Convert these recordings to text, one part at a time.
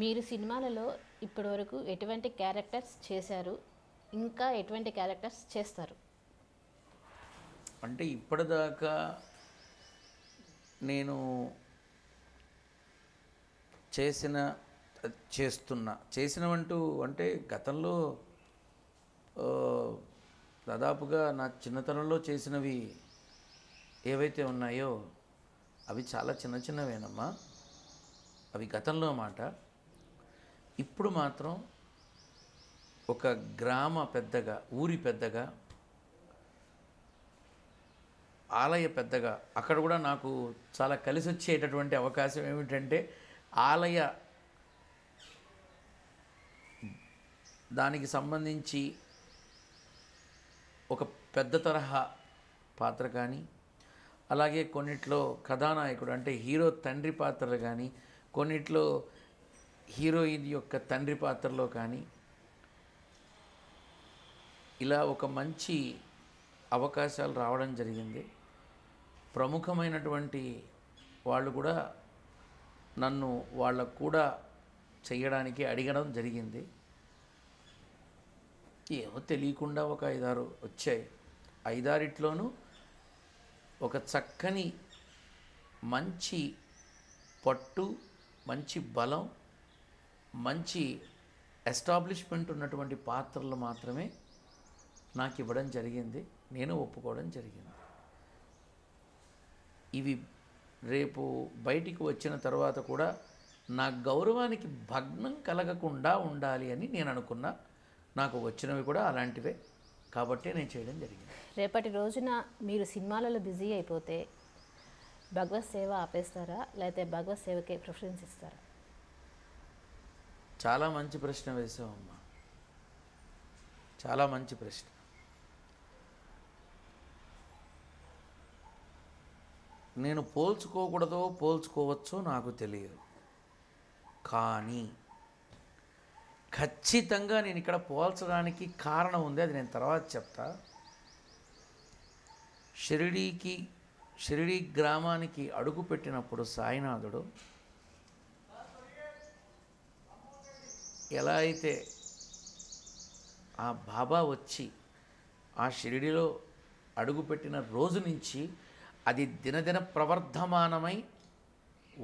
మీరు సినిమాలలో ఇప్పటివరకు ఎటువంటి క్యారెక్టర్స్ చేశారు ఇంకా ఎటువంటి క్యారెక్టర్స్ చేస్తారు అంటే ఇప్పటిదాకా నేను చేసిన చేస్తున్న చేసినవంటూ అంటే గతంలో దాదాపుగా నా చిన్నతనంలో చేసినవి ఏవైతే ఉన్నాయో అవి చాలా చిన్న చిన్నవేనమ్మా అవి గతంలో మాట ఇప్పుడు మాత్రం ఒక గ్రామ పెద్దగా ఊరి పెద్దగా ఆలయ పెద్దగా అక్కడ కూడా నాకు చాలా కలిసి వచ్చేటటువంటి అవకాశం ఏమిటంటే ఆలయ దానికి సంబంధించి ఒక పెద్ద తరహా పాత్ర కానీ అలాగే కొన్నిట్లో కథానాయకుడు అంటే హీరో తండ్రి పాత్రలు కానీ కొన్నిట్లో హీరోయిన్ యొక్క తండ్రి పాత్రలో కానీ ఇలా ఒక మంచి అవకాశాలు రావడం జరిగింది ప్రముఖమైనటువంటి వాళ్ళు కూడా నన్ను వాళ్ళకు కూడా చేయడానికి అడిగడం జరిగింది ఏమో తెలియకుండా ఒక ఐదారు వచ్చాయి ఐదారిట్లోనూ ఒక చక్కని మంచి పట్టు మంచి బలం మంచి ఎస్టాబ్లిష్మెంట్ ఉన్నటువంటి పాత్రలు మాత్రమే నాకు ఇవ్వడం జరిగింది నేను ఒప్పుకోవడం జరిగింది ఇవి రేపు బయటికి వచ్చిన తర్వాత కూడా నా గౌరవానికి భగ్నం కలగకుండా ఉండాలి అని నేను అనుకున్నా నాకు వచ్చినవి కూడా అలాంటివే కాబట్టి నేను చేయడం జరిగింది రేపటి రోజున మీరు సినిమాలలో బిజీ అయిపోతే భగవత్ సేవ ఆపేస్తారా లేకపోతే భగవత్ సేవకే ప్రిఫరెన్స్ ఇస్తారా చాలా మంచి ప్రశ్న వేసావమ్మా చాలా మంచి ప్రశ్న నేను పోల్చుకోకూడదో పోల్చుకోవచ్చో నాకు తెలియదు కానీ ఖచ్చితంగా నేను ఇక్కడ పోల్చడానికి కారణం ఉంది అది నేను తర్వాత చెప్తా షిరిడీకి షిరిడీ గ్రామానికి అడుగుపెట్టినప్పుడు సాయినాథుడు ఎలా అయితే ఆ బాబా వచ్చి ఆ షిరిడిలో అడుగుపెట్టిన రోజు నుంచి అది దినదిన ప్రవర్ధమానమై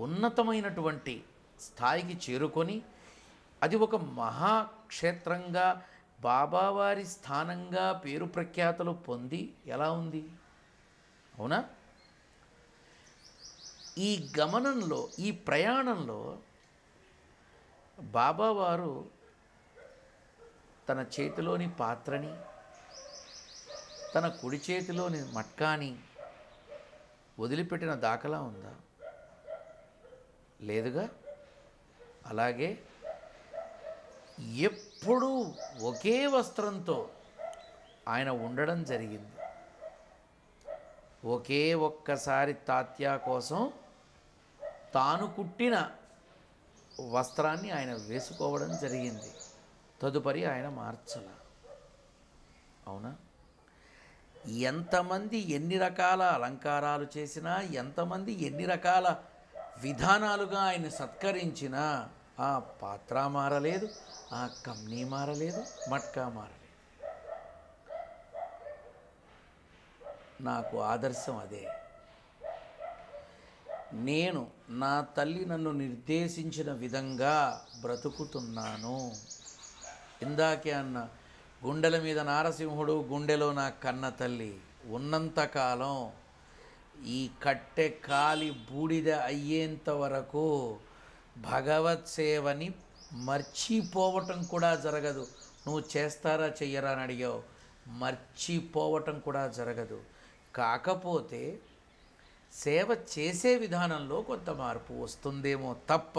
ఉన్నతమైనటువంటి స్థాయికి చేరుకొని అది ఒక మహాక్షేత్రంగా బాబావారి స్థానంగా పేరు ప్రఖ్యాతలు పొంది ఎలా ఉంది అవునా ఈ గమనంలో ఈ ప్రయాణంలో బాబావారు తన చేతిలోని పాత్రని తన కుడి చేతిలోని మట్కాని వదిలిపెట్టిన దాఖలా ఉందా లేదుగా అలాగే ఎప్పుడూ ఒకే వస్త్రంతో ఆయన ఉండడం జరిగింది ఒకే ఒక్కసారి తాత్యా కోసం తాను కుట్టిన వస్త్రాన్ని ఆయన వేసుకోవడం జరిగింది తదుపరి ఆయన మార్చల అవునా ఎంతమంది ఎన్ని రకాల అలంకారాలు చేసినా ఎంతమంది ఎన్ని రకాల విధానాలుగా ఆయన సత్కరించినా ఆ పాత్ర మారలేదు ఆ కమ్నీ మారలేదు మట్కా మారలేదు నాకు ఆదర్శం అదే నేను నా తల్లి నన్ను నిర్దేశించిన విధంగా బ్రతుకుతున్నాను ఇందాకే అన్న గుండెల మీద నారసింహుడు గుండెలో నా కన్న తల్లి ఉన్నంతకాలం ఈ కట్టె కాలి బూడిద అయ్యేంత వరకు భగవత్ సేవని మర్చిపోవటం కూడా జరగదు నువ్వు చేస్తారా చెయ్యరా అని అడిగావు మర్చిపోవటం కూడా జరగదు కాకపోతే సేవ చేసే విధానంలో కొంత మార్పు వస్తుందేమో తప్ప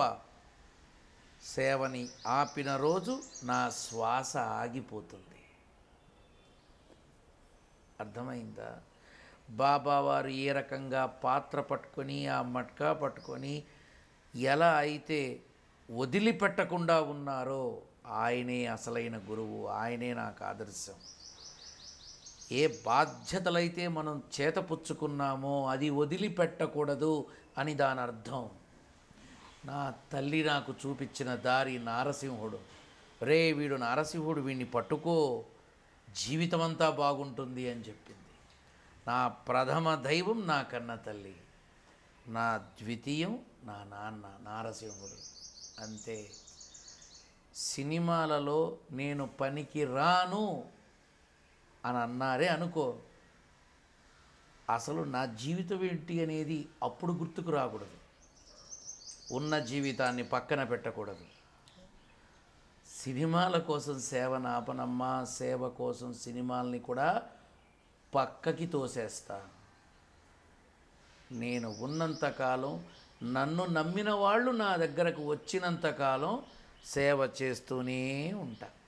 సేవని ఆపిన రోజు నా శ్వాస ఆగిపోతుంది అర్థమైందా బాబా వారు ఏ రకంగా పాత్ర పట్టుకొని ఆ మట్కా పట్టుకొని ఎలా అయితే వదిలిపెట్టకుండా ఉన్నారో ఆయనే అసలైన గురువు ఆయనే నాకు ఆదర్శం ఏ బాధ్యతలైతే మనం చేతపుచ్చుకున్నామో అది వదిలిపెట్టకూడదు అని దాని అర్థం నా తల్లి నాకు చూపించిన దారి నారసింహుడు రే వీడు నారసింహుడు వీడిని పట్టుకో జీవితమంతా బాగుంటుంది అని చెప్పింది నా ప్రథమ దైవం నా కన్న తల్లి నా ద్వితీయం నా నాన్న నారసింహుడు అంతే సినిమాలలో నేను పనికి రాను అని అన్నారే అనుకో అసలు నా జీవితం ఏంటి అనేది అప్పుడు గుర్తుకు రాకూడదు ఉన్న జీవితాన్ని పక్కన పెట్టకూడదు సినిమాల కోసం సేవ నాపనమ్మా సేవ కోసం సినిమాల్ని కూడా పక్కకి తోసేస్తా నేను ఉన్నంతకాలం నన్ను నమ్మిన వాళ్ళు నా దగ్గరకు వచ్చినంతకాలం సేవ చేస్తూనే ఉంటాను